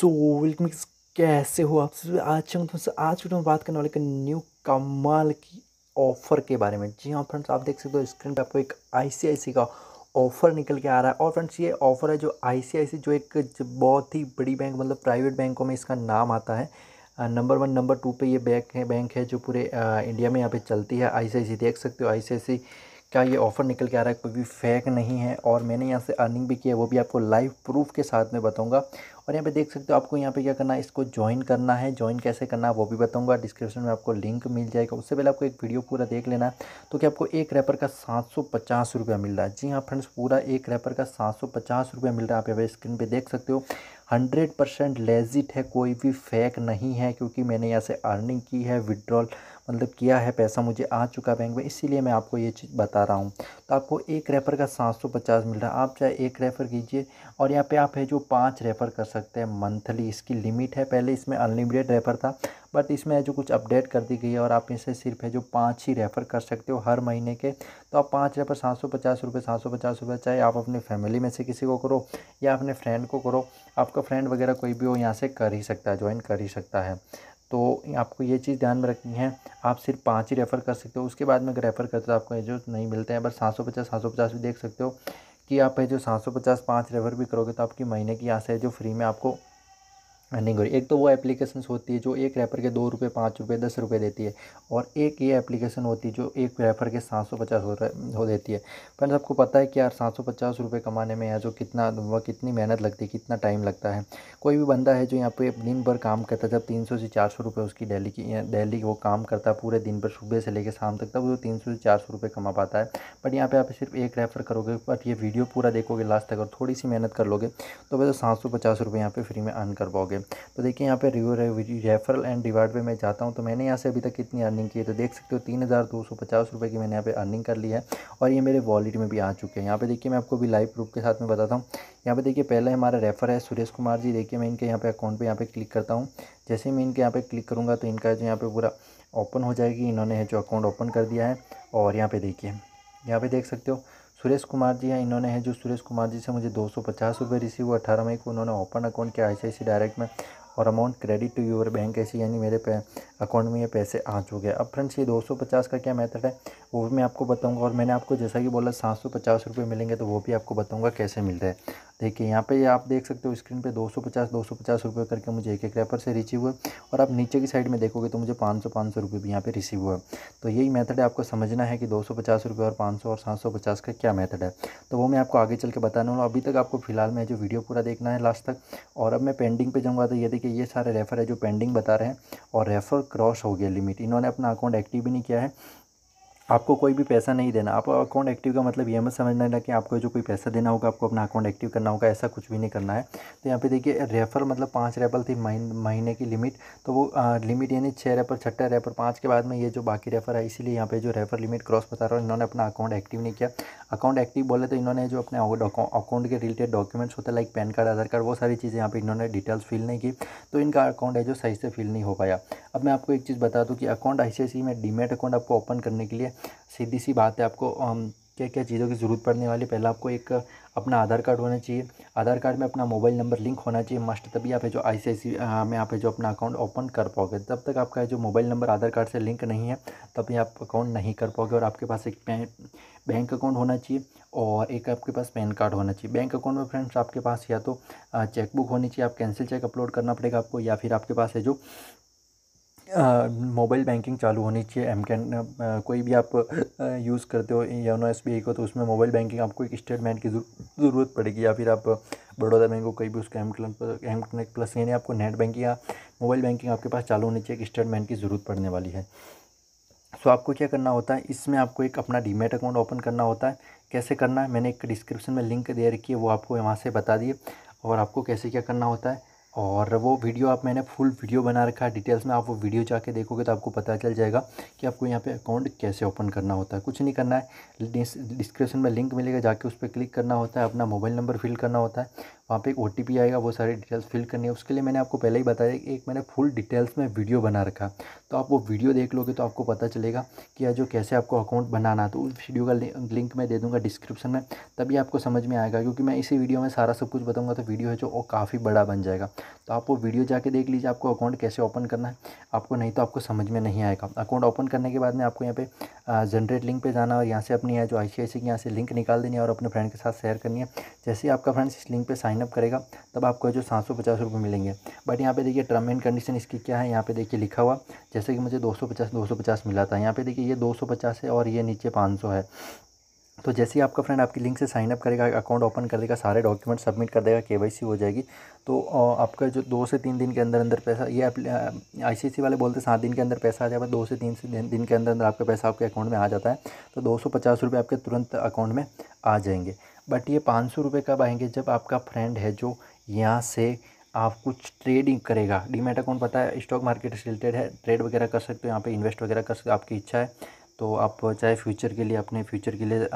so welcome कैसे हो आप सब आज हम तुमसे आज वीडियो में बात करने वाले न्यू कमाल की ऑफ़र के बारे में जी हाँ फ्रेंड्स आप देख सकते हो स्क्रीन पे आपको एक आईसीआईसी का ऑफ़र निकल के आ रहा है और फ्रेंड्स ये ऑफ़र है जो आईसीआईसी जो एक बहुत ही बड़ी बैंक मतलब प्राइवेट बैंकों में इसका नाम आता है नंबर वन नंबर टू पर यह बैंक है बैंक है जो पूरे इंडिया में यहाँ पर चलती है आई देख सकते हो आई क्या ये ऑफ़र निकल के आ रहा है कोई भी फेक नहीं है और मैंने यहाँ से अर्निंग भी की है वो भी आपको लाइव प्रूफ के साथ में बताऊँगा और यहाँ पे देख सकते हो आपको यहाँ पे क्या करना है इसको ज्वाइन करना है ज्वाइन कैसे करना है वो भी बताऊँगा डिस्क्रिप्शन में आपको लिंक मिल जाएगा उससे पहले आपको एक वीडियो पूरा देख लेना है तो कि आपको एक रैपर का सात सौ पचास रुपया मिल रहा है जी हाँ फ्रेंड्स पूरा एक रैपर का सात सौ पचास रुपया मिल रहा है आप यहाँ पर स्क्रीन पर देख सकते हो हंड्रेड परसेंट लेजिट है कोई भी फेक नहीं है क्योंकि मैंने यहाँ से अर्निंग की है विड्रॉल मतलब किया है पैसा मुझे आ चुका बैंक में इसीलिए मैं आपको ये चीज़ बता रहा हूँ तो आपको एक रेफ़र का सात सौ पचास मिल रहा है आप चाहे एक रेफ़र कीजिए और यहाँ पे आप है जो पाँच रेफ़र कर सकते हैं मंथली इसकी लिमिट है पहले इसमें अनलिमिटेड रेफ़र था बट इसमें है जो कुछ अपडेट कर दी गई है और आप इसे सिर्फ है जो पाँच ही रेफ़र कर सकते हो हर महीने के तो आप पाँच रेफ़र सात सौ पचास रुपये सात सौ पचास रुपये चाहे आप अपने फैमिली में से किसी को करो या अपने फ्रेंड को करो आपका फ्रेंड वगैरह कोई भी हो यहाँ से कर ही सकता है ज्वाइन कर ही सकता है तो आपको ये चीज़ ध्यान में रखनी है आप सिर्फ पाँच ही रेफ़र कर सकते हो उसके बाद में अगर रेफ़र करते हो आपको जो नहीं मिलते हैं बट सात सौ पचास सात सौ पचास भी देख सकते हो कि आप जो सात सौ पचास पाँच रेफ़र भी करोगे तो आपकी महीने की यहाँ से जो फ्री में आपको अर्निंग हो रही है एक तो वो एप्लीकेशन होती है जो एक रैपर के दो रुपये पाँच रुपये दस रुपये देती है और एक ये एप्लीकेशन होती है जो एक रेफर के सात सौ पचास हो देती है फ्रेंड्स आपको पता है कि यार सात सौ पचास रुपये कमाने में यार जो कितना वह कितनी मेहनत लगती है कितना टाइम लगता है कोई भी बंदा है जो यहाँ पे दिन भर काम करता है जब तीन सौ से चार सौ रुपये उसकी डेली की डेली वो काम करता है पूरे दिन भर सुबह से लेकर शाम तक तब वो तीन सौ से चार सौ रुपये कमा पाता है बट यहाँ पर आप सिर्फ एक रेफर करोगे बट ये वीडियो पूरा देखोगे लास्ट तक और थोड़ी सी मेहनत कर लोगे तो वैसे सात सौ पचास रुपये यहाँ पर फ्री में अर्न कर पाओगे ओके तो देखिए यहाँ पे रिव्यू रेफरल एंड रिवार्ड पे मैं जाता हूँ तो मैंने यहाँ से अभी तक कितनी अर्निंग की है तो देख सकते हो तीन हज़ार दो सौ पचास रुपये की मैंने यहाँ पे अर्निंग कर ली है और ये मेरे वॉलेट में भी आ चुके हैं यहाँ पे देखिए मैं आपको भी लाइव प्रूफ के साथ में बताता हूँ यहाँ पे देखिए पहले हमारा रेफर है सुरेश कुमार जी देखिए मैं इनके यहाँ पे अकाउंट पर यहाँ पे क्लिक करता हूँ जैसे मैं इनके यहाँ पे क्लिक करूँगा तो इनका जो यहाँ पे पूरा ओपन हो जाएगी इन्होंने जो अकाउंट ओपन कर दिया है और यहाँ पे देखिए यहाँ पे देख सकते हो सुरेश कुमार जी हैं इन्होंने है जो सुरेश कुमार जी से मुझे दो सौ पचास रुपये रिसीव हुआ अठारह मई को उन्होंने ओपन अकाउंट किया आई डायरेक्ट में और amount credit to your bank ऐसी यानी मेरे पे अकाउंट में ये पैसे आ चुके हैं अब फ्रेंड्स ये 250 का क्या मेथड है वो भी मैं आपको बताऊंगा और मैंने आपको जैसा कि बोला सात सौ पचास रुपये मिलेंगे तो वो भी आपको बताऊंगा कैसे मिलता है देखिए यहाँ पे आप देख सकते हो स्क्रीन पे 250 250 रुपए करके मुझे एक एक रेपर से रिसीव हुआ और आप नीचे की साइड में देखोगे तो मुझे 500 500 रुपए भी यहाँ पे रिसीव हुआ तो यही मेथड है आपको समझना है कि 250 रुपए और 500 और 750 का क्या मेथड है तो वो मैं आपको आगे चल के बताने वाला अभी तक आपको फिलहाल मैं जो वीडियो पूरा देखना है लास्ट तक और अब मैं पेंडिंग पर जाऊँगा तो ये देखिए ये सारे रेफर है जो पेंडिंग बता रहे हैं और रेफर क्रॉस हो गया लिमिट इन्होंने अपना अकाउंट एक्टिव भी नहीं किया है आपको कोई भी पैसा नहीं देना आप अकाउंट एक्टिव का मतलब ये मत समझना ना कि आपको जो कोई पैसा देना होगा आपको अपना अकाउंट एक्टिव करना होगा ऐसा कुछ भी नहीं करना है तो यहाँ पे देखिए रेफर मतलब पांच रेफर थी महीने की लिमिट तो वो आ, लिमिट यानी छः रेफर छठा रेफर पांच के बाद में ये जो बाकी रेफर है इसीलिए यहाँ पर जो रेफर लिमिट क्रॉस बता रहा हूँ इन्होंने अपना अकाउंट एक्टिव नहीं किया अकाउंट एक्टिव बोले तो इन्होंने जो अपने अकाउंट के रिलेटेड डॉक्यूमेंट्स होते हैं like PAN card Aadhaar card वो सारी चीज़ें यहाँ पर इन्होंने डिटेल्स फिल नहीं की तो इनका अकाउंट है जो सही से फिल नहीं हो पाया अब मैं आपको एक चीज़ बता दूँ कि अकाउंट आई में डीमेट अकाउंट आपको ओपन करने के लिए सीधी सी बात है आपको क्या क्या चीज़ों की ज़रूरत पड़ने वाली पहला आपको एक अपना आधार कार्ड होना चाहिए आधार कार्ड में अपना मोबाइल नंबर लिंक होना चाहिए मस्ट तभी आप जो आई सी में आप जो अपना अकाउंट ओपन कर पाओगे तब तक आपका जो मोबाइल नंबर आधार कार्ड से लिंक नहीं है तभी आप अकाउंट नहीं कर पाओगे और आपके पास एक बैंक अकाउंट होना चाहिए और एक आपके पास पैन कार्ड होना चाहिए बैंक अकाउंट में फ्रेंड्स आपके पास या तो चेकबुक होनी चाहिए आप कैंसिल चेक अपलोड करना पड़ेगा आपको या फिर आपके पास है जो मोबाइल बैंकिंग चालू होनी चाहिए एम कैन कोई भी आप यूज़ करते हो योनो एस बी को तो उसमें मोबाइल बैंकिंग आपको एक स्टेटमेंट की ज़रूरत पड़ेगी या फिर आप बड़ौदा बैंक को कहीं भी उसका M connect M connect plus यानी आपको नेट बैंकिंग या मोबाइल बैंकिंग आपके पास चालू होनी चाहिए एक स्टेटमेंट की ज़रूरत पड़ने वाली है सो आपको क्या करना होता है इसमें आपको एक अपना डीमेट अकाउंट ओपन करना होता है कैसे करना है मैंने एक डिस्क्रिप्शन में लिंक दे रखी है वो आपको वहाँ से बता दिए और आपको कैसे क्या करना होता है और वो वीडियो आप मैंने फुल वीडियो बना रखा है डिटेल्स में आप वो वीडियो जाके देखोगे तो आपको पता चल जाएगा कि आपको यहाँ पे अकाउंट कैसे ओपन करना होता है कुछ नहीं करना है डिस्क्रिप्शन में लिंक मिलेगा जाके उस पर क्लिक करना होता है अपना मोबाइल नंबर फिल करना होता है वहाँ पे एक ओ आएगा वो सारे डिटेल्स फिल करनी है उसके लिए मैंने आपको पहले ही बताया कि एक मैंने फुल डिटेल्स में वीडियो बना रखा तो आप वो वीडियो देख लोगे तो आपको पता चलेगा कि जो कैसे आपको अकाउंट बनाना तो उस वीडियो का लिंक मैं दे दूँगा डिस्क्रिप्शन में तभी आपको समझ में आएगा क्योंकि मैं इसी वीडियो में सारा सब कुछ बताऊँगा तो वीडियो है जो काफ़ी बड़ा बन जाएगा तो आप वो वीडियो जाके देख लीजिए आपको अकाउंट कैसे ओपन करना है आपको नहीं तो आपको समझ में नहीं आएगा अकाउंट ओपन करने के बाद में आपको यहाँ पे जनरेट लिंक पे जाना और यहाँ से अपनी है जो आई सी की यहाँ से लिंक निकाल देनी है और अपने फ्रेंड के साथ शेयर करनी है जैसे ही आपका फ्रेंड्स इस लिंक पर साइनअप करेगा तब आपको जो सात सौ पचास रुपये मिलेंगे बट यहाँ पे देखिए टर्म एंड कंडीशन इसकी क्या है यहाँ पे देखिए लिखा हुआ जैसे कि मुझे दो सौ पचास दो सौ पचास मिला था यहाँ पे देखिए ये दो सौ पचास है और ये नीचे पाँच सौ है तो जैसे ही आपका फ्रेंड आपकी लिंक से साइन अप करेगा अकाउंट ओपन कर देगा सारे डॉक्यूमेंट सबमिट कर देगा केवाईसी हो जाएगी तो आपका जो दो से तीन दिन के अंदर अंदर पैसा ये आईसीसी वाले बोलते हैं सात दिन के अंदर पैसा आ जाएगा दो से तीन से दिन के अंदर अंदर आपका पैसा आपके अकाउंट में आ जाता है तो दो सौ पचास रुपये आपके तुरंत अकाउंट में आ जाएंगे बट ये पाँच सौ रुपये कब आएंगे जब आपका फ्रेंड है जो यहाँ से आप कुछ ट्रेडिंग करेगा डीमेट अकाउंट पता है स्टॉक मार्केट से रिलेटेड है ट्रेड वगैरह कर सकते हो यहाँ पे इन्वेस्ट वगैरह कर सकते हो आपकी इच्छा है तो आप चाहे फ्यूचर के लिए अपने फ्यूचर के लिए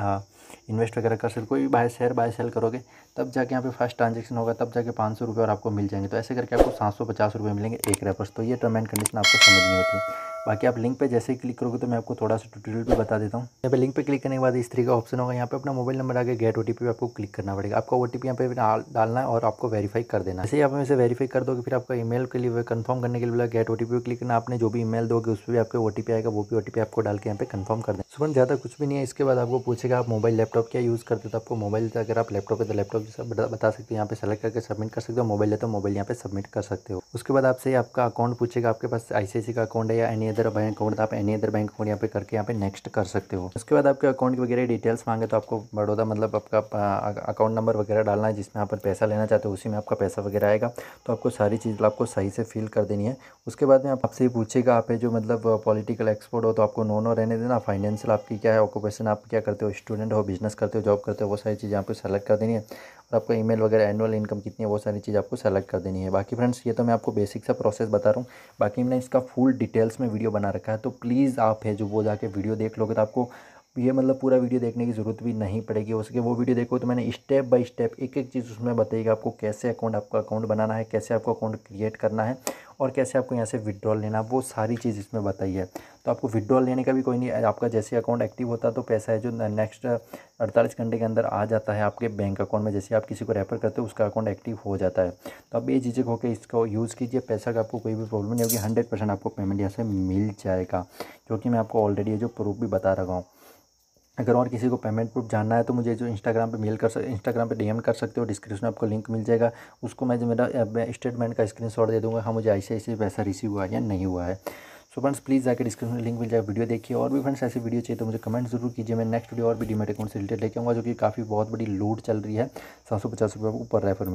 इन्वेस्ट वगैरह कर सकते कोई भी बाय शेयर बाय सेल करोगे तब जाके यहाँ पे फर्स्ट ट्रांजेक्शन होगा तब जाके पाँच सौ रुपये और आपको मिल जाएंगे तो ऐसे करके आपको सात सौ पचास रुपये मिलेंगे एक रेपर्स तो ये टर्म एंड कंडीशन आपको समझ नहीं होती है बाकी आप लिंक पे जैसे ही क्लिक करोगे तो मैं आपको थोड़ा सा ट्यूटोरियल भी बता देता हूँ यहाँ पे लिंक पे क्लिक करने के बाद इस तरीके का ऑप्शन होगा यहाँ पे अपना मोबाइल नंबर आगे गेट ओटीपी पे आपको क्लिक करना पड़ेगा आपका ओटीपी टी यहाँ पे डालना है और आपको वेरीफाई कर देना जैसे आप इसे वेरीफाई कर दोगे फिर आपका ईमेल के लिए कन्फर्म करने के लिए गेट ओ पे क्लिक करना आपने जो भी ईमेल दोगे उस पर भी आपके ओ आएगा वो भी ओ आपको डाल के यहाँ पे कन्फर्म कर देना सुबह ज़्यादा कुछ भी नहीं है इसके बाद आपको पूछेगा आप मोबाइल लैपटॉप क्या यूज़ करते हो तो आपको मोबाइल अगर आप लैपटॉप है तो लैपटॉप बता सकते हो यहाँ पे सेलेक्ट करके सबमिट कर सकते हो मोबाइल है तो मोबाइल यहाँ पे सबमिट कर सकते हो उसके बाद आपसे आपका अकाउंट पूछेगा आपके पास आई का अकाउंट है या एनी अदर बैंक अकाउंट मतलब आप एनी अदर बैंक अकाउंट यहाँ पे करके यहाँ पे नेक्स्ट कर सकते हो उसके बाद आपके अकाउंट वगैरह डिटेल्स मांगे तो आपको बड़ौदा मतलब आपका अकाउंट नंबर वगैरह डालना है जिसमें आप पैसा लेना चाहते हो उसी में आपका पैसा वगैरह आएगा तो आपको सारी चीज़ मतलब आपको सही से फिल कर देनी है उसके बाद में आपसे पूछेगा आप जो मतलब पॉलिटिकल एक्सपर्ट हो तो आपको नो नो रहने देना फाइनेंशियल आपकी क्या है ऑक्यूपेशन आप क्या करते हो स्टूडेंट हो बिजनेस करते हो जॉब करते हो वो सारी चीज़ यहाँ पर सेलेक्ट कर देनी है और आपका ईमेल वगैरह एनुअल इनकम कितनी है वो सारी चीज़ आपको सेलेक्ट कर देनी है बाकी फ्रेंड्स ये तो मैं आपको बेसिक सा प्रोसेस बता रहा हूँ बाकी मैंने इसका फुल डिटेल्स में वीडियो बना रखा है तो प्लीज़ आप है जो वो जाके वीडियो देख लोगे तो आपको ये मतलब पूरा वीडियो देखने की ज़रूरत भी नहीं पड़ेगी हो सके वो वीडियो देखो तो मैंने स्टेप बाय स्टेप एक एक चीज़ उसमें बताई आपको कैसे अकाउंट आपका अकाउंट बनाना है कैसे आपको अकाउंट क्रिएट करना है और कैसे आपको यहाँ से विड्रॉल लेना वो सारी चीज़ इसमें बताई है तो आपको विड्रॉल लेने का भी कोई नहीं आपका जैसे अकाउंट एक्टिव होता है तो पैसा है जो नेक्स्ट अड़तालीस घंटे के अंदर आ जाता है आपके बैंक अकाउंट में जैसे आप किसी को रेफर करते हो उसका अकाउंट एक्टिव हो जाता है तो आप ये चीज़ें होकर इसको यूज़ कीजिए पैसा का आपको कोई भी प्रॉब्लम नहीं होगी हंड्रेड परसेंट आपको पेमेंट यहाँ से मिल जाएगा क्योंकि मैं आपको ऑलरेडी जो प्रूफ भी बता रहा हूँ अगर और किसी को पेमेंट प्रूफ जानना है तो मुझे जो इंस्टाग्राम पे मेल कर सकते इंस्टाग्राम पे डीएम कर सकते हो डिस्क्रिप्शन में आपको लिंक मिल जाएगा उसको मैं जो मेरा स्टेटमेंट का स्क्रीनशॉट दे दूँगा हाँ मुझे ऐसे ऐसे पैसा रिसीव हुआ या नहीं हुआ है सो फ्रेंड्स प्लीज़ जाकर डिस्क्रिप्शन में लिंक मिल जाएगा वीडियो देखिए और भी फ्रेंड्स ऐसी वीडियो चाहिए तो मुझे कमेंट जरूर कीजिए मैं नेक्स्ट वीडियो और भी डीमेट अकाउंट से रिलेटेड लेके आऊँगा जो कि काफ़ी बहुत बड़ी लूट चल रही है सात सौ पचास रुपये ऊपर रेफर